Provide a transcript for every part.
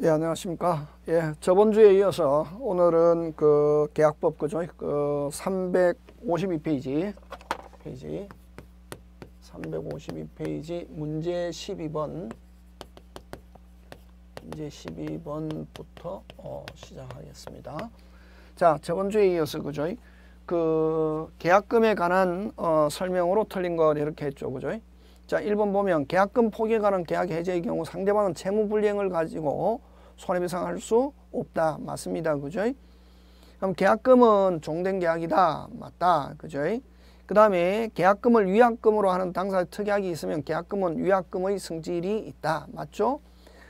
예, 안녕하십니까. 예, 저번 주에 이어서 오늘은 그 계약법 그죠? 그 352페이지 페이지 352페이지 문제 12번 문제 12번부터 어, 시작하겠습니다. 자, 저번 주에 이어서 그죠? 그 계약금에 관한 어, 설명으로 틀린 건 이렇게 했죠. 그죠? 자 1번 보면 계약금 포기에 관한 계약 해제의 경우 상대방은 채무 불이행을 가지고 손해배상할 수 없다. 맞습니다. 그죠? 그럼 계약금은 종된 계약이다. 맞다. 그죠? 그 다음에 계약금을 위약금으로 하는 당사 특약이 있으면 계약금은 위약금의 승질이 있다. 맞죠?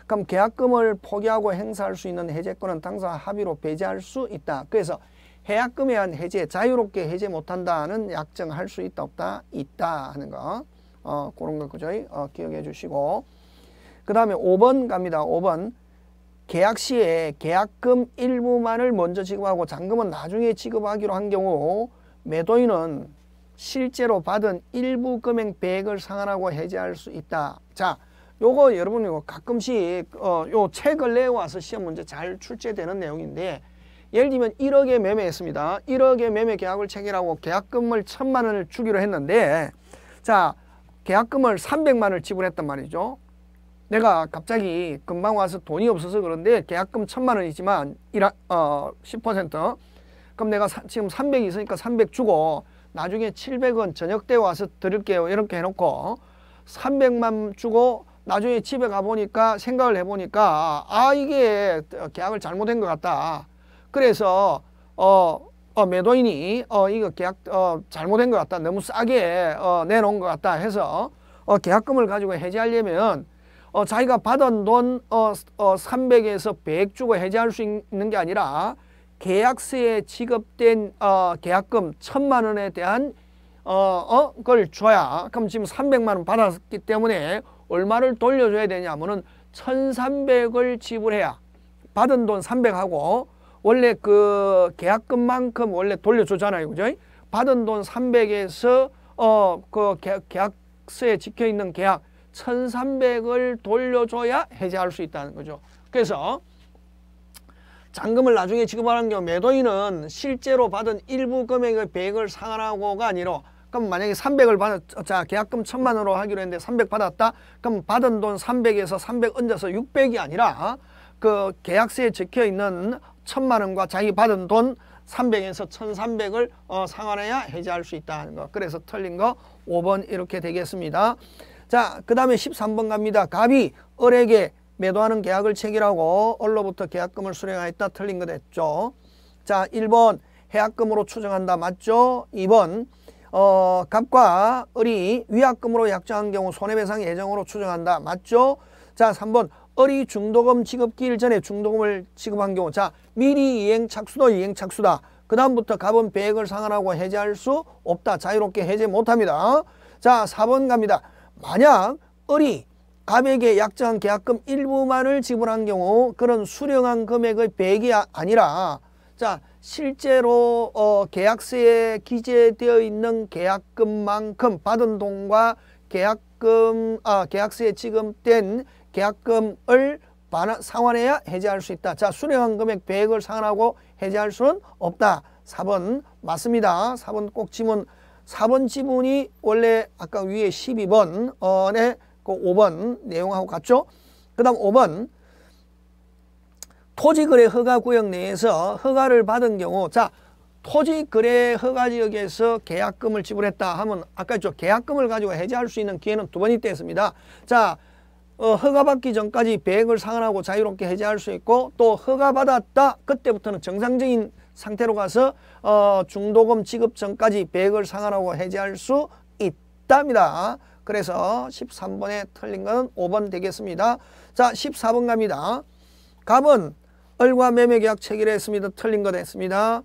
그럼 계약금을 포기하고 행사할 수 있는 해제권은 당사 합의로 배제할 수 있다. 그래서 해약금에 한 해제, 자유롭게 해제 못한다는 약정할 수 있다 없다? 있다 하는 거. 어, 그런 거 그저 어, 기억해 주시고 그 다음에 5번 갑니다. 5번 계약 시에 계약금 일부만을 먼저 지급하고 잔금은 나중에 지급하기로 한 경우 매도인은 실제로 받은 일부 금액 배액을 상환하고 해제할 수 있다. 자, 요거 여러분 이거 가끔씩 어, 요 책을 내와서 시험 문제 잘 출제되는 내용인데 예를 들면 1억에 매매했습니다. 1억에 매매 계약을 체결하고 계약금을 천만 원을 주기로 했는데 자 계약금을 300만을 지불했단 말이죠. 내가 갑자기 금방 와서 돈이 없어서 그런데 계약금 1000만 원이지만 1, 어, 10% 그럼 내가 사, 지금 300이 있으니까 300 주고 나중에 700원 저녁 때 와서 드릴게요. 이렇게 해놓고 300만 주고 나중에 집에 가보니까 생각을 해보니까 아 이게 어, 계약을 잘못한 것 같다. 그래서 어 어, 매도인이 어, 이거 계약 어, 잘못된 것 같다. 너무 싸게 어, 내놓은 것 같다 해서 어, 계약금을 가지고 해지하려면 어, 자기가 받은 돈 어, 어, 300에서 100 주고 해지할 수 있는 게 아니라 계약서에 지급된 어, 계약금 1 0 0 0만 원에 대한 어, 어, 그걸 줘야 그럼 지금 300만 원 받았기 때문에 얼마를 돌려줘야 되냐면은 1,300을 지불해야 받은 돈 300하고 원래 그 계약금만큼 원래 돌려주잖아요. 그죠? 받은 돈 300에서 어, 그 계약, 서에 찍혀있는 계약 1300을 돌려줘야 해제할 수 있다는 거죠. 그래서 잔금을 나중에 지급하는 경우 매도인은 실제로 받은 일부 금액의 100을 상환하고가 아니로 그럼 만약에 300을 받았, 자, 계약금 1000만 원으로 하기로 했는데 300 받았다? 그럼 받은 돈 300에서 300 얹어서 600이 아니라 그 계약서에 적혀 있는 천만 원과 자기 받은 돈 300에서 1300을 어, 상환해야 해지할 수 있다는 거. 그래서 틀린 거 5번 이렇게 되겠습니다. 자, 그 다음에 13번 갑니다. 갑이 을에게 매도하는 계약을 체결하고 을로부터 계약금을 수령하였다. 틀린 거 됐죠. 자, 1번 해약금으로 추정한다. 맞죠? 2번 어, 갑과 을이 위약금으로 약정한 경우 손해배상 예정으로 추정한다. 맞죠? 자, 3번 어리 중도금 지급기일 전에 중도금을 지급한 경우 자 미리 이행 착수도 이행 착수다. 그 다음부터 갑은 배액을 상환하고 해제할 수 없다. 자유롭게 해제 못합니다. 자 4번 갑니다. 만약 을이 갑에게 약정한 계약금 일부만을 지불한 경우 그런 수령한 금액의 배액이 아, 아니라 자 실제로 어, 계약서에 기재되어 있는 계약금만큼 받은 돈과 계약금 아 계약서에 지급된 계약금을 반환, 상환해야 해지할 수 있다. 자, 수령한 금액 100을 상환하고 해지할 수는 없다. 4번 맞습니다. 4번 꼭 지문. 4번 지문이 원래 아까 위에 12번 어네 그 5번 내용하고 같죠? 그 다음 5번 토지거래 허가 구역 내에서 허가를 받은 경우 자 토지거래 허가 지역에서 계약금을 지불했다 하면 아까 저 계약금을 가지고 해지할 수 있는 기회는 두 번이 됐습니다자 어, 허가받기 전까지 배액을 상환하고 자유롭게 해제할 수 있고 또 허가받았다 그때부터는 정상적인 상태로 가서 어, 중도금 지급 전까지 배액을 상환하고 해제할 수 있답니다. 그래서 13번에 틀린 건 5번 되겠습니다. 자 14번 갑니다. 갑은 을과 매매계약 체결했습니다. 틀린 거 됐습니다.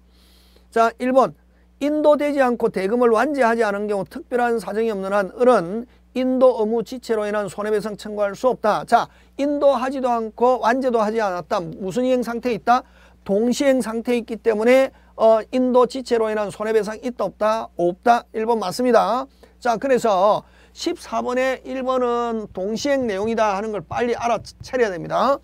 자 1번 인도되지 않고 대금을 완제하지 않은 경우 특별한 사정이 없는 한 을은 인도 의무 지체로 인한 손해배상 청구할 수 없다. 자, 인도하지도 않고 완제도 하지 않았다. 무슨 이행 상태에 있다? 동시행 상태에 있기 때문에 어, 인도 지체로 인한 손해배상 있다 없다? 없다. 1번 맞습니다. 자, 그래서 14번에 1번은 동시행 내용이다 하는 걸 빨리 알아차려야 됩니다.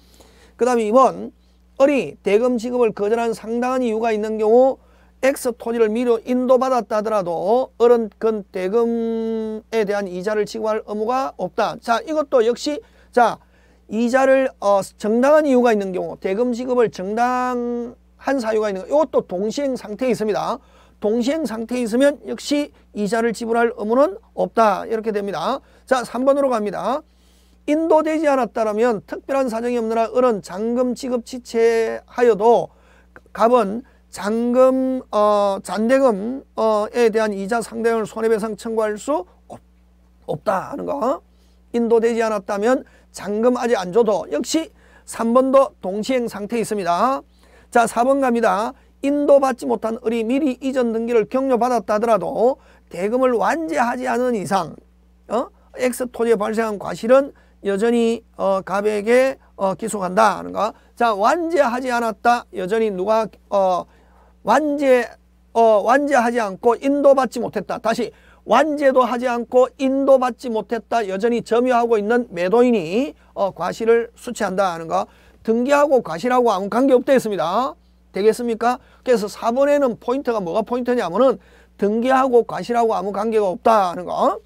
그 다음에 2번, 어리, 대금 지급을 거절한 상당한 이유가 있는 경우 X 토지를 미로 인도받았다 하더라도 어른건 대금에 대한 이자를 지급할 의무가 없다. 자 이것도 역시 자 이자를 어, 정당한 이유가 있는 경우 대금 지급을 정당한 사유가 있는 이것도 동시행 상태에 있습니다. 동시행 상태에 있으면 역시 이자를 지불할 의무는 없다. 이렇게 됩니다. 자 3번으로 갑니다. 인도되지 않았다면 특별한 사정이 없느라 어른 잔금 지급 지체하여도 갑은 잔금, 어, 잔대금에 어, 대한 이자 상대을 손해배상 청구할 수 없, 없다 는 거. 인도되지 않았다면 잔금 아직 안 줘도 역시 3번도 동시행 상태에 있습니다. 자, 4번 갑니다. 인도받지 못한 을이 미리 이전 등기를 격려받았다 하더라도 대금을 완제하지 않은 이상 어? X 토지에 발생한 과실은 여전히 어, 갑에게 어, 기소한다 하는가 자 완제하지 않았다 여전히 누가 어, 완제 어, 완제하지 않고 인도받지 못했다. 다시 완제도 하지 않고 인도받지 못했다. 여전히 점유하고 있는 매도인이 어, 과실을 수취한다 하는 거. 등기하고 과실하고 아무 관계없다 했습니다. 되겠습니까? 그래서 4번에는 포인트가 뭐가 포인트냐면은 등기하고 과실하고 아무 관계가 없다 하는 거.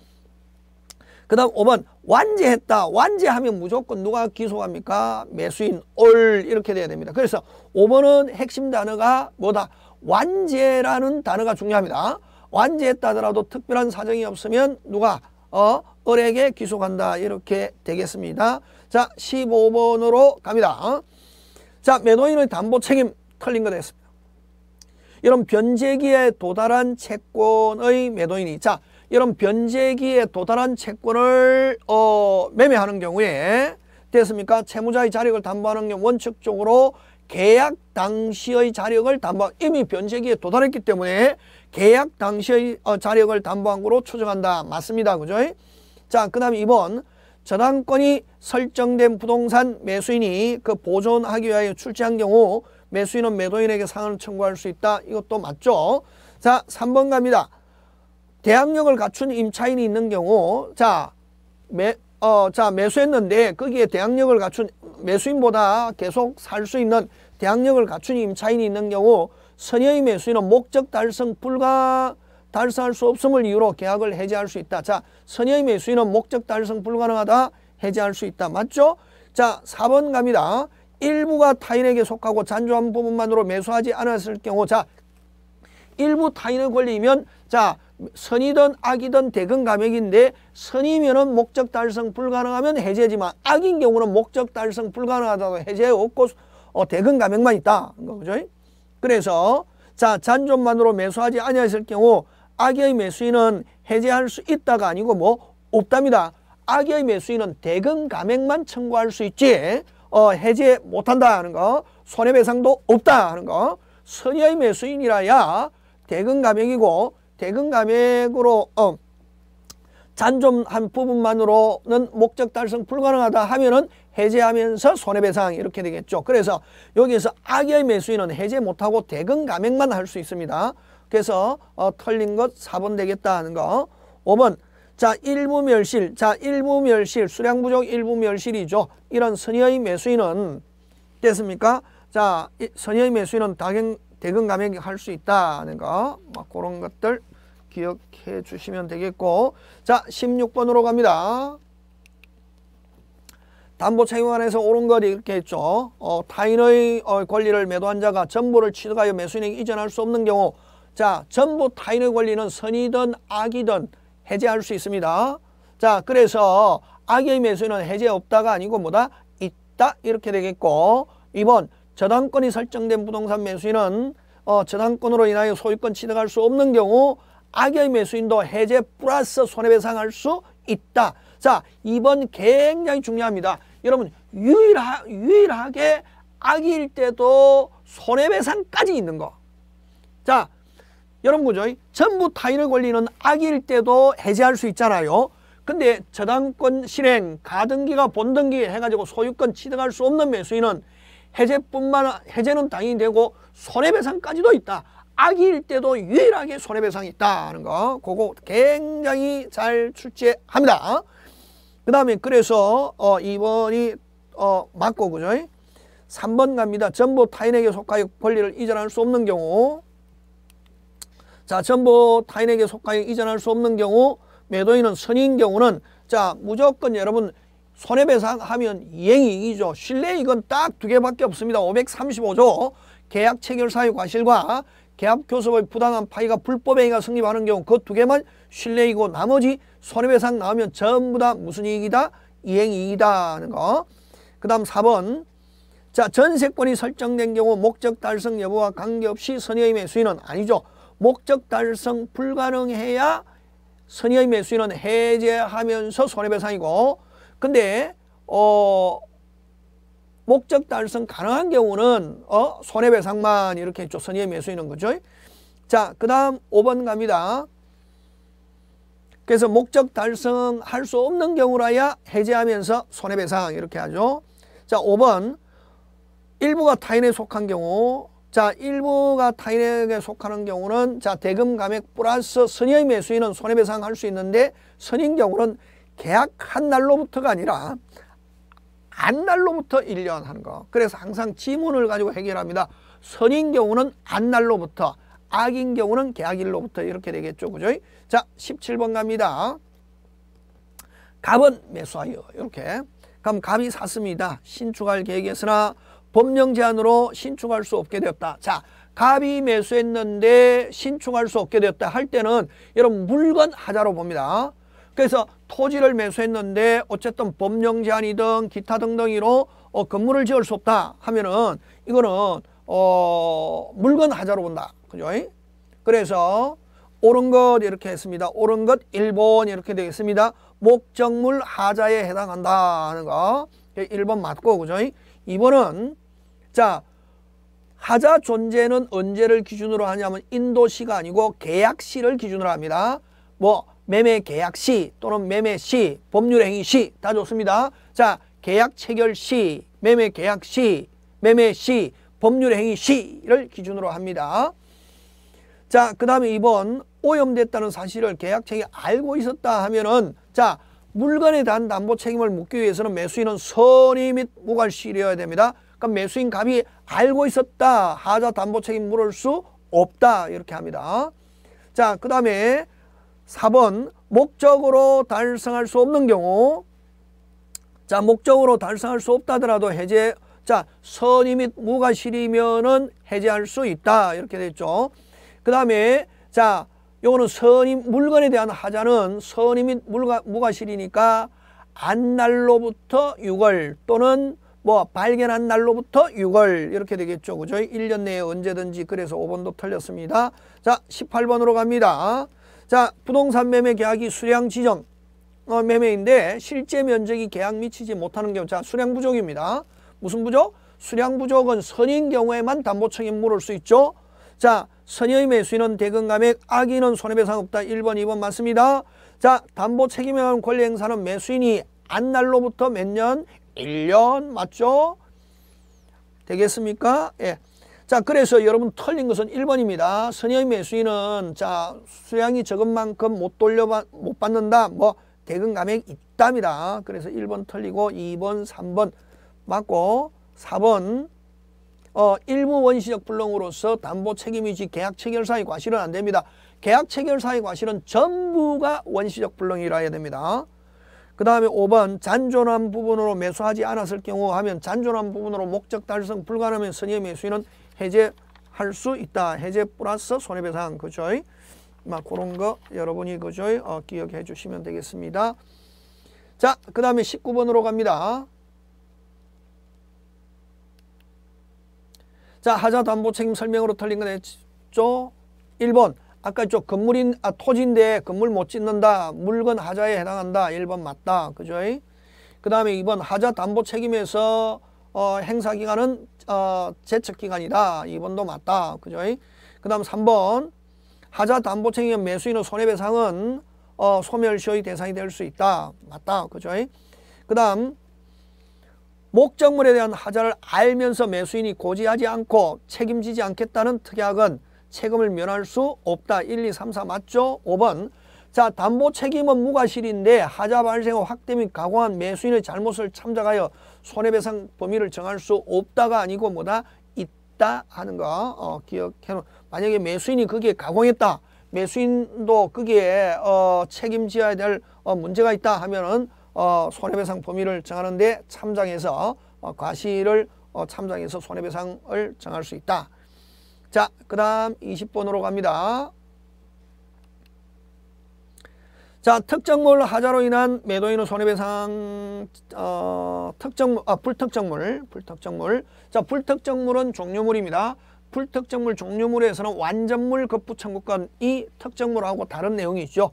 그 다음 5번 완제했다. 완제하면 무조건 누가 기소합니까? 매수인 올 이렇게 돼야 됩니다. 그래서 5번은 핵심 단어가 뭐다? 완제라는 단어가 중요합니다. 완제했다더라도 특별한 사정이 없으면 누가 어 을에게 기속한다 이렇게 되겠습니다. 자 15번으로 갑니다. 어? 자 매도인의 담보 책임 틀린 거 되겠습니다. 이런 변제기에 도달한 채권의 매도인이 자 이런 변제기에 도달한 채권을 어, 매매하는 경우에 됐습니까? 채무자의 자력을 담보하는 경 원칙적으로 계약 당시의 자력을 담보 이미 변제기에 도달했기 때문에 계약 당시의 어, 자력을 담보한 것으로 추정한다. 맞습니다. 그죠? 자, 그 다음에 2번 전환권이 설정된 부동산 매수인이 그 보존하기 위하여 출제한 경우 매수인은 매도인에게 상환을 청구할 수 있다. 이것도 맞죠? 자, 3번 갑니다. 대항력을 갖춘 임차인이 있는 경우 자, 매, 어, 자, 매수했는데 거기에 대항력을 갖춘 매수인보다 계속 살 수 있는 대항력을 갖춘 임차인이 있는 경우 선의의 매수인은 목적 달성 불가 달성할 수 없음을 이유로 계약을 해지할 수 있다. 자, 선의의 매수인은 목적 달성 불가능하다. 해지할 수 있다. 맞죠? 자, 4번 갑니다. 일부가 타인에게 속하고 잔존한 부분만으로 매수하지 않았을 경우 자, 일부 타인의 권리면 이 자, 선이든 악이든 대근 감액인데 선이면은 목적 달성 불가능하면 해제지만 악인 경우는 목적 달성 불가능하다고 해제 없고 어, 대근 감액만 있다. 그죠? 그래서 자 잔존만으로 매수하지 아니했을 경우 악의 매수인은 해제할 수 있다가 아니고 뭐 없답니다. 악의 매수인은 대금 감액만 청구할 수 있지 어, 해제 못한다 하는 거 손해배상도 없다 하는 거 선의의 매수인이라야 대금 감액이고 대금 감액으로 어, 잔존한 부분만으로는 목적 달성 불가능하다 하면은 해제하면서 손해배상 이렇게 되겠죠. 그래서 여기에서 악의 매수인은 해제 못하고 대금 감액만 할 수 있습니다. 그래서 어, 털린것 4번 되겠다 하는 거. 5번 자 일부 멸실 자 일부 멸실 수량 부족 일부 멸실이죠. 이런 선의의 매수인은 됐습니까? 자 선의의 매수인은 당연 대금 감액이 할 수 있다는 거막 그런 것들 기억해 주시면 되겠고 자 16번으로 갑니다. 담보채무관에서 오른거 이렇게 했죠. 어, 타인의 어, 권리를 매도한 자가 전부를 취득하여 매수인에게 이전할 수 없는 경우 자 전부 타인의 권리는 선이든 악이든 해제할 수 있습니다. 자 그래서 악의 매수인은 해제 없다가 아니고 뭐다 있다 이렇게 되겠고 이번 저당권이 설정된 부동산 매수인은 어, 저당권으로 인하여 소유권 취득할 수 없는 경우 악의 매수인도 해제 플러스 손해배상할 수 있다. 자, 이번 굉장히 중요합니다. 여러분 유일하, 유일하게 악일 때도 손해배상까지 있는 거. 자, 여러분 그죠? 전부 타인의 권리는 악일 때도 해제할 수 있잖아요. 근데 저당권 실행, 가등기가 본등기 해가지고 소유권 취득할 수 없는 매수인은 해제뿐만 해제는 당연히 되고 손해배상까지도 있다. 아일 때도 유일하게 손해배상이 있다는 거 그거 굉장히 잘 출제합니다. 그 다음에 그래서 어 2번이 어 맞고 그죠? 3번 갑니다. 전부 타인에게 속하여 권리를 이전할 수 없는 경우 자 전부 타인에게 속하여 이전할 수 없는 경우 매도인은 선인 경우는 자 무조건 여러분 손해배상하면 이행이익이죠. 신뢰이익은 딱두 개밖에 없습니다. 535조 계약 체결 사유 과실과 계약 교섭의 부당한 파기가 불법행위가 성립하는 경우 그 두 개만 신뢰이고 나머지 손해배상 나오면 전부 다 무슨 이익이다? 이행이익이다 하는 거. 그 다음 4번 자 전세권이 설정된 경우 목적 달성 여부와 관계없이 선의의 수인은 아니죠. 목적 달성 불가능해야 선의의 수인은 해제하면서 손해배상이고 근데 어 목적 달성 가능한 경우는 어 손해배상만 이렇게 했죠. 선의의 매수인은 거죠. 자, 그다음 5번 갑니다. 그래서 목적 달성할 수 없는 경우라야 해제하면서 손해배상 이렇게 하죠. 자, 5번 일부가 타인에 속한 경우 자, 일부가 타인에게 속하는 경우는 자, 대금 감액 플러스 선의의 매수인은 손해배상할 수 있는데 선인 경우는 계약한 날로부터가 아니라 안 날로부터 1년 하는 거. 그래서 항상 지문을 가지고 해결합니다. 선인 경우는 안 날로부터, 악인 경우는 계약일로부터 이렇게 되겠죠. 그죠? 자, 17번 갑니다. 갑은 매수하여. 이렇게. 그럼 갑이 샀습니다. 신축할 계획에서나 법령 제한으로 신축할 수 없게 되었다. 자, 갑이 매수했는데 신축할 수 없게 되었다 할 때는 여러분 물건 하자로 봅니다. 그래서 토지를 매수했는데 어쨌든 법령 제한이든 기타 등등이로 어, 건물을 지을 수 없다 하면은 이거는 어, 물건 하자로 본다. 그죠? 그래서 옳은 것 이렇게 했습니다. 옳은 것 1번 이렇게 되겠습니다. 목적물 하자에 해당한다 하는 거. 1번 맞고 그죠? 2번은 자 하자 존재는 언제를 기준으로 하냐면 인도시가 아니고 계약시를 기준으로 합니다. 뭐 매매 계약 시 또는 매매 시, 법률 행위 시 다 좋습니다. 자, 계약 체결 시, 매매 계약 시, 매매 시, 법률 행위 시를 기준으로 합니다. 자, 그 다음에 이번 오염됐다는 사실을 계약책이 알고 있었다 하면은 자, 물건에 대한 담보 책임을 묻기 위해서는 매수인은 선의 및무관실이어야 됩니다. 그럼 그러니까 매수인 갑이 알고 있었다 하자 담보 책임 물을 수 없다 이렇게 합니다. 자, 그 다음에 4번 목적으로 달성할 수 없는 경우 자 목적으로 달성할 수 없다더라도 해제 자 선의 및 무과실이면은 해제할 수 있다 이렇게 됐죠. 그 다음에 자 요거는 선의 물건에 대한 하자는 선의 및 물가, 무과실이니까 안 날로부터 6월 또는 뭐 발견한 날로부터 6월 이렇게 되겠죠. 그죠? 1년 내에 언제든지 그래서 5번도 틀렸습니다. 자 18번으로 갑니다. 자, 부동산 매매 계약이 수량 지정 어, 매매인데 실제 면적이 계약 미치지 못하는 경우 자, 수량 부족입니다. 무슨 부족? 수량 부족은 선인 경우에만 담보 책임 물을 수 있죠. 자, 선의 매수인은 대금 감액, 악인은 손해배상 없다. 1번, 2번 맞습니다. 자, 담보 책임형관 권리 행사는 매수인이 안 날로부터 몇 년? 1년 맞죠? 되겠습니까? 예. 자 그래서 여러분 틀린 것은 1번입니다. 선의 매수인은 자 수량이 적은 만큼 못 돌려 못 받는다. 뭐 대금 감액 있답니다. 그래서 1번 틀리고 2번 3번 맞고 4번 어, 일부 원시적 불능으로서 담보 책임이지 계약 체결사의 과실은 안 됩니다. 계약 체결사의 과실은 전부가 원시적 불능이라 해야 됩니다. 그 다음에 5번 잔존한 부분으로 매수하지 않았을 경우 하면 잔존한 부분으로 목적 달성 불가능하면 선의 매수인은 해제할 수 있다. 해제 플러스 손해배상 그죠? 막 그런 거 여러분이 그죠? 어, 기억해 주시면 되겠습니다. 자, 그 다음에 19번으로 갑니다. 자, 하자 담보 책임 설명으로 틀린 건 했죠? 1번. 아까 저 건물인 아, 토지인데 건물 못 짓는다. 물건 하자에 해당한다. 1번 맞다. 그죠? 그 다음에 2번 하자 담보 책임에서 어, 행사 기간은 어, 제척 기간이다. 2번도 맞다. 그죠? 그다음 3번 하자 담보 책임 의 매수인의 손해배상은 어, 소멸시효의 대상이 될 수 있다. 맞다. 그죠? 그다음 목적물에 대한 하자를 알면서 매수인이 고지하지 않고 책임지지 않겠다는 특약은 책임을 면할 수 없다. 1, 2, 3, 4 맞죠? 5번 자 담보 책임은 무과실인데 하자 발생 후 확대 및 가공한 매수인의 잘못을 참작하여 손해배상 범위를 정할 수 없다가 아니고 뭐다 있다 하는 거 어, 기억해 놓. 만약에 매수인이 거기에 가공했다. 매수인도 거기에 어, 책임져야 될 어, 문제가 있다 하면은 어, 손해배상 범위를 정하는데 참장해서 어, 과실을 어, 참장해서 손해배상을 정할 수 있다. 자, 그 다음 20번으로 갑니다. 자, 특정물 하자로 인한 매도인의 손해배상, 어, 특정, 아, 불특정물, 불특정물. 자, 불특정물은 종류물입니다 불특정물 종류물에서는 완전물 급부 청구권이 특정물하고 다른 내용이죠.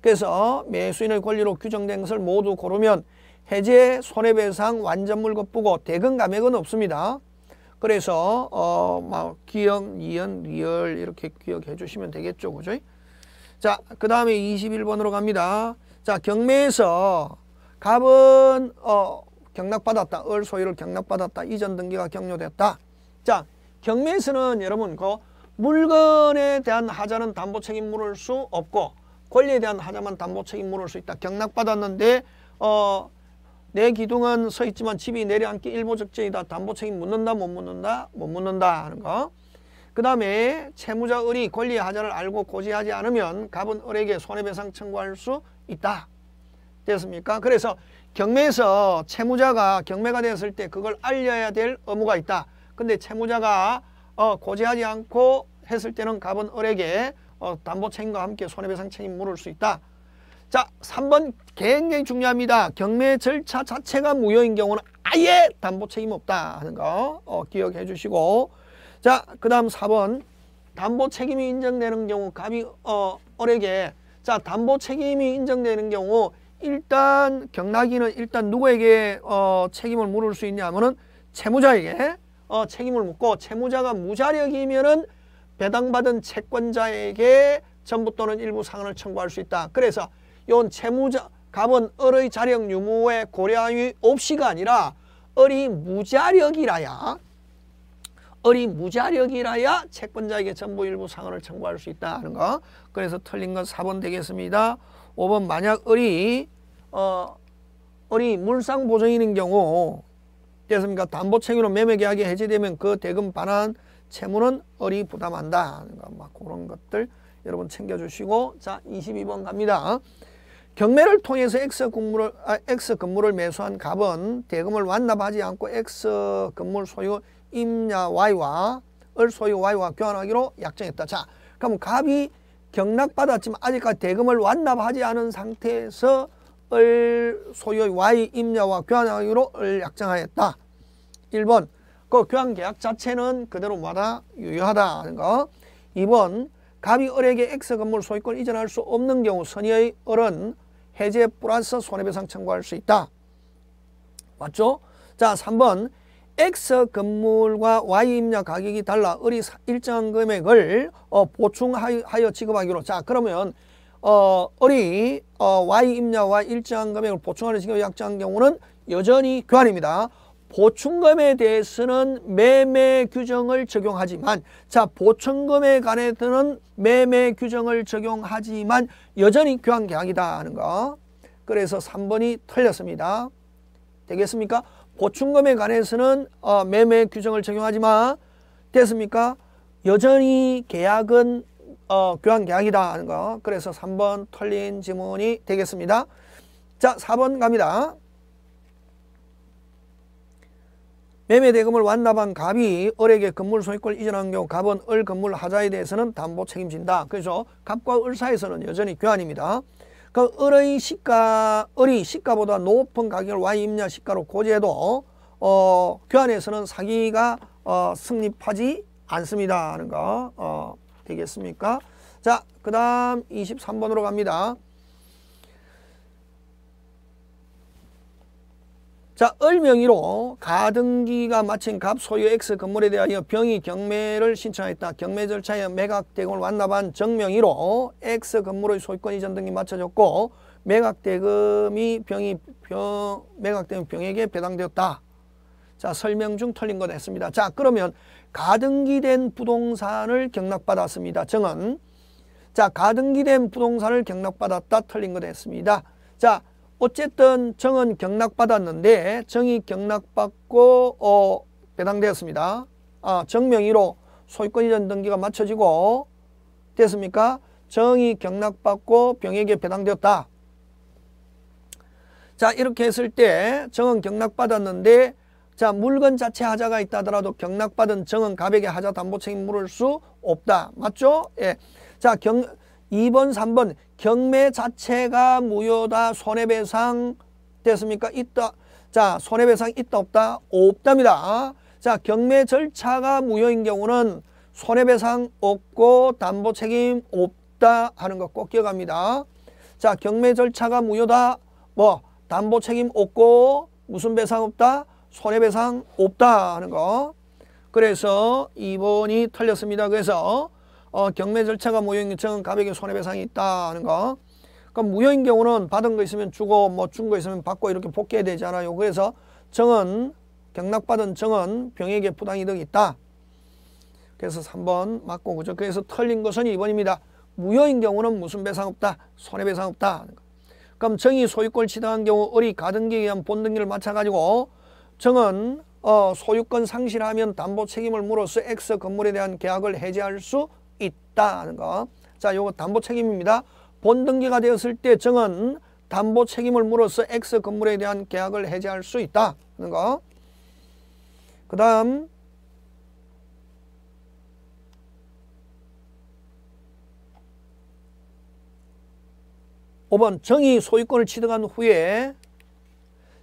그래서 매수인의 권리로 규정된 것을 모두 고르면 해제, 손해배상, 완전물 급부고 대금 감액은 없습니다. 그래서 어, 막 기억, 이연, 리얼 이렇게 기억해 주시면 되겠죠. 그죠? 자, 그 다음에 21번으로 갑니다. 자, 경매에서 갑은 어, 경락받았다. 을 소유를 경락받았다. 이전 등기가 경료됐다. 자, 경매에서는 여러분 그 물건에 대한 하자는 담보 책임 물을 수 없고 권리에 대한 하자만 담보 책임 물을 수 있다. 경락받았는데 어, 내 기둥은 서 있지만 집이 내려앉기 일모적재이다. 담보 책임 묻는다 못 묻는다 못 묻는다 하는 거. 그 다음에 채무자 을이 권리의 하자를 알고 고지하지 않으면 갑은 을에게 손해배상 청구할 수 있다. 됐습니까? 그래서 경매에서 채무자가 경매가 되었을때 그걸 알려야 될 의무가 있다. 근데 채무자가 어, 고지하지 않고 했을 때는 갑은 을에게 어, 담보 책임과 함께 손해배상 책임 물을 수 있다. 자, 3번 굉장히 중요합니다. 경매 절차 자체가 무효인 경우는 아예 담보 책임 없다 하는 거 어, 기억해 주시고 자, 그 다음 4번. 담보 책임이 인정되는 경우 감이 어, 어에게 자, 담보 책임이 인정되는 경우 일단 경락이는 일단 누구에게 어, 책임을 물을 수 있냐 하면은 채무자에게 어, 책임을 묻고 채무자가 무자력이면은 배당받은 채권자에게 전부 또는 일부 상환을 청구할 수 있다. 그래서 이건 채무자 갑은 을의 자력 유무에 고려함이 없이가 아니라 을이 무자력이라야 어리무자력이라야 채권자에게 전부 일부 상환을 청구할 수 있다는 하 거. 그래서 틀린 건 4번 되겠습니다. 5번 만약 을이 어, 을이 물상 보증인인 경우 됐습니까? 담보 책임으로 매매 계약이 해제되면 그 대금 반환 채무는 을이 부담한다. 하는 막 그런 것들 여러분 챙겨주시고 자 22번 갑니다. 경매를 통해서 X 건물을, 아, X 건물을 매수한 갑은 대금을 완납하지 않고 X 건물 소유 임야 y와 을 소유 y와 교환하기로 약정했다. 자, 그럼 갑이 경락받았지만 아직까지 대금을 완납하지 않은 상태에서 을소유 y 임야와 교환하기로 을 약정하였다. 1번 그 교환계약 자체는 그대로 마다 유효하다는 거 2번 갑이 을에게 X 건물 소유권 이전할 수 없는 경우 선의의 을은 해제 플러스 손해배상 청구할 수 있다. 맞죠? 자 3번 X 건물과 Y 임야 가격이 달라 을이 일정한 금액을 어, 보충하여 지급하기로 자 그러면 어, 을이 어, Y 임야와 일정한 금액을 보충하는 지급 약정한 경우는 여전히 교환입니다. 보충금에 대해서는 매매 규정을 적용하지만 자 보충금에 관해서는 매매 규정을 적용하지만 여전히 교환 계약이다 하는 거 그래서 3번이 틀렸습니다 되겠습니까? 보충금에 관해서는 어, 매매 규정을 적용하지만 됐습니까? 여전히 계약은 어, 교환 계약이다 하는 거. 그래서 3번 털린 지문이 되겠습니다. 자, 4번 갑니다. 매매 대금을 완납한 갑이 을에게 건물 소유권 이전한 경우 갑은 을 건물 하자에 대해서는 담보 책임진다. 그래서 갑과 을 사이에서는 여전히 교환입니다. 그 을의 시가, 을이 시가보다 높은 가격을 와입냐 시가로 고지해도 어, 교환에서는 사기가 어, 승립하지 않습니다 하는 거 어, 되겠습니까? 자, 그 다음 23번으로 갑니다. 자, 을명의로 가등기가 마친 갑 소유 X 건물에 대하여 병이 경매를 신청했다. 경매 절차에 매각 대금을 완납한 정명의로 X 건물의 소유권 이전 등이 맞춰졌고 매각 대금이 병이 병 매각 대금 병에게 배당되었다. 자, 설명 중 틀린 거됐습니다 자, 그러면 가등기된 부동산을 경락받았습니다. 정은 자, 가등기된 부동산을 경락받았다. 틀린 거됐습니다 자, 어쨌든 정은 경락받았는데 정이 경락받고 어, 배당되었습니다. 아, 정명의로 소유권 이전 등기가 맞춰지고 됐습니까? 정이 경락받고 병에게 배당되었다. 자 이렇게 했을 때 정은 경락받았는데 자 물건 자체 하자가 있다 하더라도 경락받은 정은 갑에게 하자 담보 책임 물을 수 없다. 맞죠? 예. 자 경, 2번, 3번 경매 자체가 무효다 손해배상 됐습니까? 있다. 자 손해배상 있다 없다? 없답니다. 자 경매 절차가 무효인 경우는 손해배상 없고 담보 책임 없다 하는 거 꼭 기억합니다. 자 경매 절차가 무효다. 뭐 담보 책임 없고 무슨 배상 없다? 손해배상 없다 하는 거. 그래서 2번이 틀렸습니다. 그래서 어, 경매 절차가 무효인 경우는 가벼의 손해배상이 있다 는 거. 그럼 그러니까 무효인 경우는 받은 거 있으면 주고 뭐 준 거 있으면 받고 이렇게 복귀해야 되잖아요. 그래서 정은 경락받은 정은 병에게 부당이득이 있다. 그래서 3번 맞고 그죠. 그래서 틀린 것은 2번입니다. 무효인 경우는 무슨 배상 없다. 손해배상 없다. 그럼 정이 소유권을 취득한 경우 을리 가등기에 의한 본등기를 맞춰가지고 정은 어, 소유권 상실하면 담보 책임을 물어서 X 건물에 대한 계약을 해지할 수 있다 하는 거. 자, 요거 담보 책임입니다. 본등기가 되었을 때 정은 담보 책임을 물어서 X 건물에 대한 계약을 해제할 수 있다 하는 거. 그 다음 오번 정의 소유권을 취득한 후에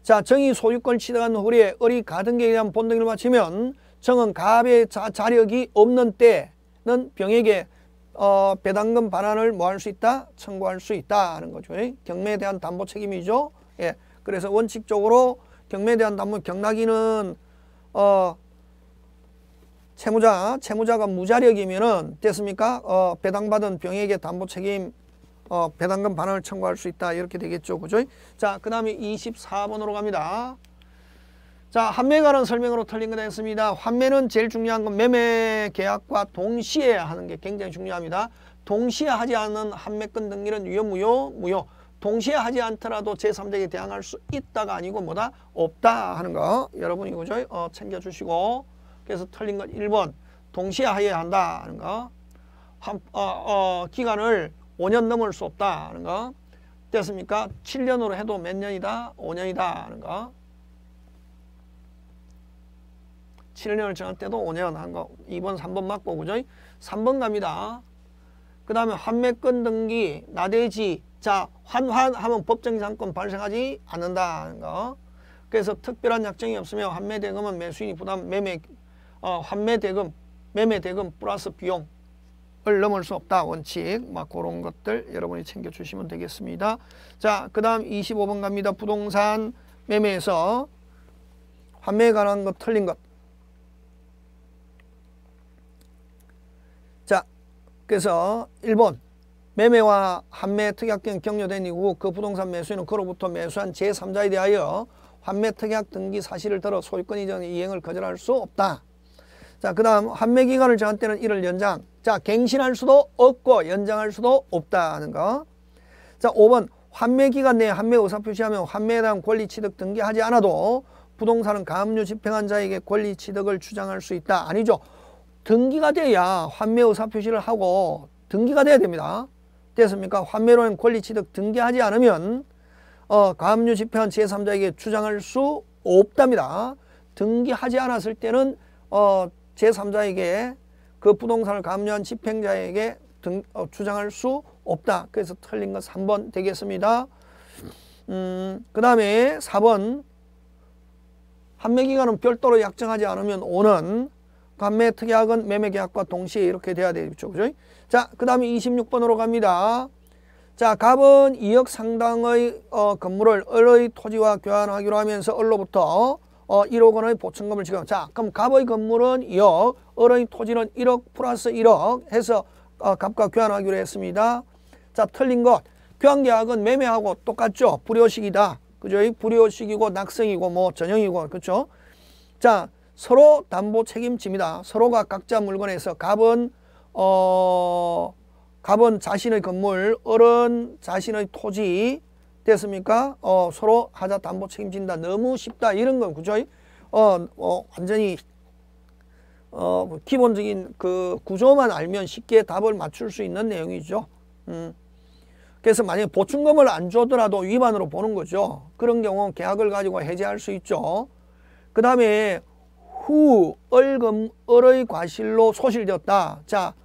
자 정의 소유권을 취득한 후에 을이 가등기에 대한 본등기를 마치면 정은 갑의 자, 자력이 없는 때는 병에게 어, 배당금 반환을 뭐 할 수 있다? 청구할 수 있다 하는 거죠. 예? 경매에 대한 담보 책임이죠. 예. 그래서 원칙적으로 경매에 대한 담보 경락이는 어, 채무자, 채무자가 무자력이면은 됐습니까? 어, 배당받은 병에게 담보 책임 어, 배당금 반환을 청구할 수 있다. 이렇게 되겠죠. 그죠? 자, 그 다음에 24번으로 갑니다. 자, 환매가는 설명으로 틀린 크가 했습니다. 환매는 제일 중요한 건 매매 계약과 동시에 하는 게 굉장히 중요합니다. 동시에 하지 않는 환매권 등기는 위험무효, 무효. 동시에 하지 않더라도 제3자에게 대항할 수 있다가 아니고 뭐다? 없다 하는 거 여러분이 그죠? 어, 챙겨주시고 그래서 틀린 건 1번 동시에 하여야 한다 하는 거 한, 어, 어, 기간을 5년 넘을 수 없다 하는 거 됐습니까? 7년으로 해도 몇 년이다? 5년이다 하는 거 7년을 지날 때도 5년 한거 2번 3번 맞고 그죠? 3번 갑니다. 그 다음에 환매권 등기 나대지 자 환환하면 법정이상권 발생하지 않는다 는 거. 그래서 특별한 약정이 없으면 환매대금은 매수인이 부담 매매 어, 환매대금 매매대금 플러스 비용을 넘을 수 없다 원칙 막 그런 것들 여러분이 챙겨주시면 되겠습니다. 자그 다음 25번 갑니다. 부동산 매매에서 환매에 관한 것 틀린 것 그래서 1번 매매와 한매 특약등 경료된 이후 그 부동산 매수인은 그로부터 매수한 제3자에 대하여 환매 특약 등기 사실을 들어 소유권 이전 이행을 거절할 수 없다. 자, 그 다음 환매 기간을 정한 때는 이를 연장. 자, 갱신할 수도 없고 연장할 수도 없다는 거. 자, 5번 환매 기간 내에 환매 의사 표시하면 환매에 대한 권리 취득 등기하지 않아도 부동산은 가압류 집행한 자에게 권리 취득을 주장할 수 있다. 아니죠. 등기가 돼야 환매의사 표시를 하고 등기가 돼야 됩니다. 됐습니까? 환매로는 권리취득 등기하지 않으면 어, 가압류집행 제3자에게 주장할 수 없답니다. 등기하지 않았을 때는 어, 제3자에게 그 부동산을 가압류한 집행자에게 등, 어, 주장할 수 없다. 그래서 틀린 것 3번 되겠습니다. 음, 그 다음에 4번 한매기간은 별도로 약정하지 않으면 5는 감매 특약은 매매 계약과 동시에 이렇게 돼야 되겠죠. 그죠? 자, 그 다음에 26번으로 갑니다. 자, 갑은 2억 상당의 어, 건물을 을의 토지와 교환하기로 하면서 을로부터 어, 1억 원의 보증금을 지금 자, 그럼 갑의 건물은 2억, 을의 토지는 1억 플러스 1억 해서 어, 갑과 교환하기로 했습니다. 자, 틀린 것. 교환계약은 매매하고 똑같죠. 불효식이다. 그죠? 불효식이고 낙성이고 뭐 전형이고 그렇죠? 자, 서로 담보 책임집니다. 서로가 각자 물건에서 갑은 어 갑은 자신의 건물, 어른 자신의 토지 됐습니까? 어 서로 하자 담보 책임진다. 너무 쉽다. 이런 건 그죠? 어, 어 완전히 어 기본적인 그 구조만 알면 쉽게 답을 맞출 수 있는 내용이죠. 음. 그래서 만약에 보충금을 안 주더라도 위반으로 보는 거죠. 그런 경우 계약을 가지고 해제할 수 있죠. 그 다음에 후 을금 을의 과실로 소실되었다. 자,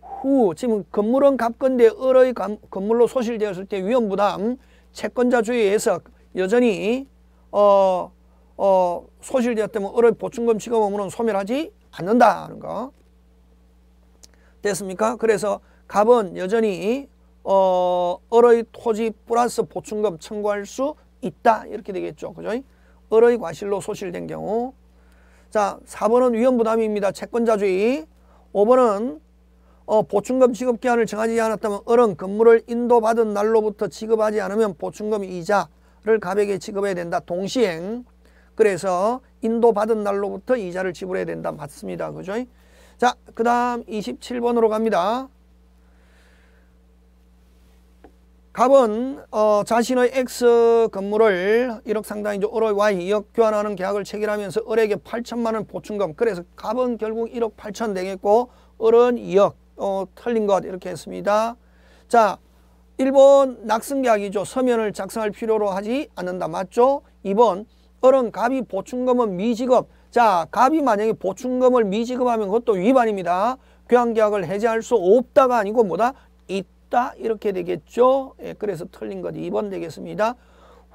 후 지금 건물은 갑건데 을의 감, 건물로 소실되었을 때 위험 부담 채권자주의에 서 여전히 어, 어, 소실되었다면 을의 보충금 지급 의무는 소멸하지 않는다는 거. 됐습니까? 그래서 갑은 여전히 어, 을의 토지 플러스 보충금 청구할 수 있다. 이렇게 되겠죠. 그죠? 을의 과실로 소실된 경우 자, 4번은 위험 부담입니다. 채권자주의. 5번은 어, 보충금 지급 기한을 정하지 않았다면 어른 건물을 인도받은 날로부터 지급하지 않으면 보충금 이자를 가볍게 지급해야 된다. 동시행. 그래서 인도받은 날로부터 이자를 지불해야 된다. 맞습니다. 그죠? 자, 그 다음 27번으로 갑니다. 갑은 어, 자신의 X 건물을 1억 상당인 을의 Y 2억 교환하는 계약을 체결하면서 을에게 8천만 원 보충금 그래서 갑은 결국 1억 8천 되겠고 을은 2억 어, 틀린 것 이렇게 했습니다. 자 일본 낙승 계약이죠. 서면을 작성할 필요로 하지 않는다. 맞죠? 2번 을은 갑이 보충금은 미지급 자 갑이 만약에 보충금을 미지급하면 그것도 위반입니다. 교환 계약을 해제할 수 없다가 아니고 뭐다? 있 없다 이렇게 되겠죠. 예, 그래서 틀린 거 2번 되겠습니다.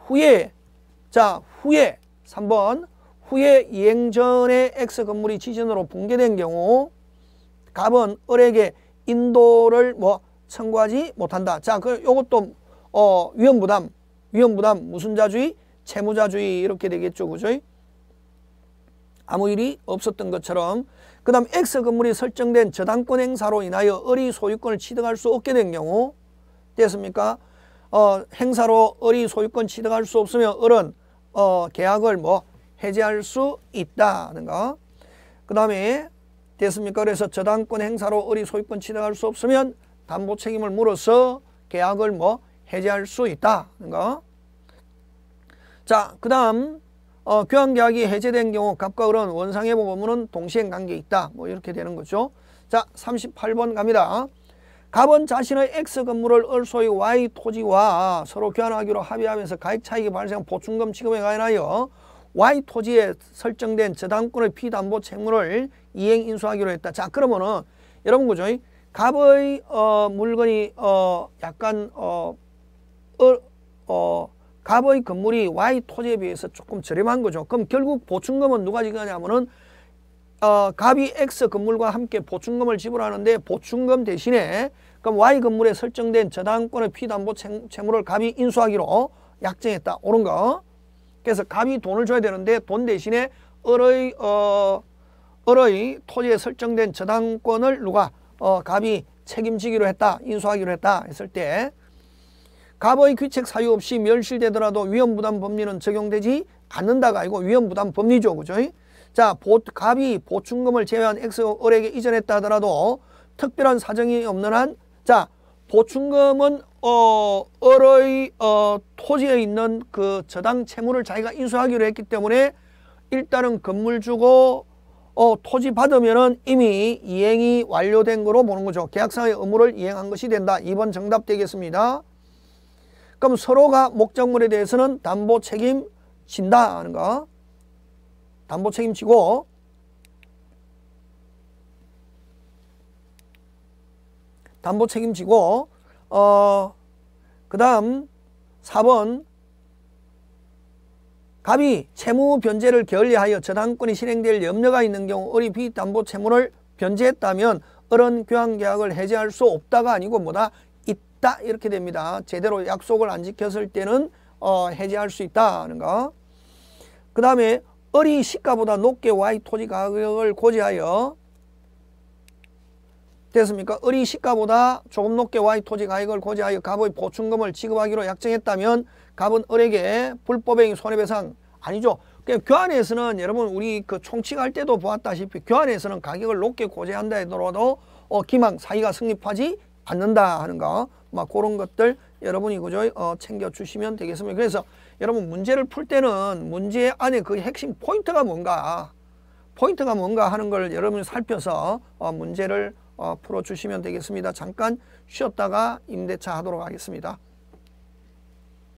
후에 자 후에 3번 후에 이행 전에 X 건물이 지진으로 붕괴된 경우 갑은 을에게 인도를 뭐 청구하지 못한다. 자, 그 요것도 어 위험 부담, 위험 부담 무슨 자주의? 채무자주의 이렇게 되겠죠. 그죠? 아무 일이 없었던 것처럼 그 다음 X 건물이 설정된 저당권 행사로 인하여 어리 소유권을 취득할 수 없게 된 경우 됐습니까? 어, 행사로 을이 소유권 취득할 수 없으며 을은 어, 계약을 뭐 해제할 수 있다는 거. 그 다음에 됐습니까? 그래서 저당권 행사로 을이 소유권 취득할 수 없으면 담보 책임을 물어서 계약을 뭐 해제할 수 있다는 거. 자, 그 다음 어, 교환계약이 해제된 경우 갑과 을은 원상회복 업무는 동시행 관계에 있다. 뭐 이렇게 되는 거죠. 자, 38번 갑니다. 갑은 자신의 X 건물을 을 소위 Y 토지와 서로 교환하기로 합의하면서 가액 차익이 발생한 보충금 지급에 관하여 Y 토지에 설정된 저당권의 피담보 채무를 이행 인수하기로 했다. 자, 그러면은 여러분 그죠? 갑의 어, 물건이 어, 약간 어, 어, 어 갑의 건물이 Y 토지에 비해서 조금 저렴한 거죠. 그럼 결국 보충금은 누가 지급하냐면은 어, 갑이 X 건물과 함께 보충금을 지불하는데 보충금 대신에 그럼 Y 건물에 설정된 저당권의 피담보 채무를 갑이 인수하기로 약정했다. 옳은 거. 그래서 갑이 돈을 줘야 되는데 돈 대신에 을의 어, 을의 토지에 설정된 저당권을 누가 어, 갑이 책임지기로 했다. 인수하기로 했다. 했을 때 갑의 귀책 사유 없이 멸실되더라도 위험부담 법리는 적용되지 않는다가 아니고 위험부담 법리죠. 그죠? 자, 보, 갑이 보충금을 제외한 X의 을에게 이전했다 하더라도 특별한 사정이 없는 한 자, 보충금은 어, 을의 어, 토지에 있는 그 저당 채무를 자기가 인수하기로 했기 때문에 일단은 건물 주고 어, 토지 받으면은 이미 이행이 완료된 거로 보는 거죠. 계약상의 의무를 이행한 것이 된다. 2번 정답 되겠습니다. 그럼 서로가 목적물에 대해서는 담보 책임진다 하는 거. 담보 책임지고 담보 책임지고 어 그다음 4번 갑이 채무 변제를 결례하여 저당권이 실행될 염려가 있는 경우 어리 비담보 채무를 변제했다면 어른 교환 계약을 해제할 수 없다가 아니고 뭐다 있다 이렇게 됩니다. 제대로 약속을 안 지켰을 때는 어, 해제할 수 있다는 거. 그 다음에 어리 시가보다 높게 Y 토지 가격을 고지하여 됐습니까? 어리 시가보다 조금 높게 Y 토지 가격을 고지하여 갑의 보충금을 지급하기로 약정했다면 갑은 을에게 불법행위 손해배상 아니죠. 그 교환에서는 여러분 우리 그 총칙할 때도 보았다시피 교환에서는 가격을 높게 고지한다 하더라도 어, 기망 사이가 성립하지 받는다 하는 거, 막 그런 것들 여러분이 그죠? 어, 챙겨주시면 되겠습니다. 그래서 여러분 문제를 풀 때는 문제 안에 그 핵심 포인트가 뭔가, 포인트가 뭔가 하는 걸 여러분이 살펴서 어, 문제를 어, 풀어주시면 되겠습니다. 잠깐 쉬었다가 임대차 하도록 하겠습니다.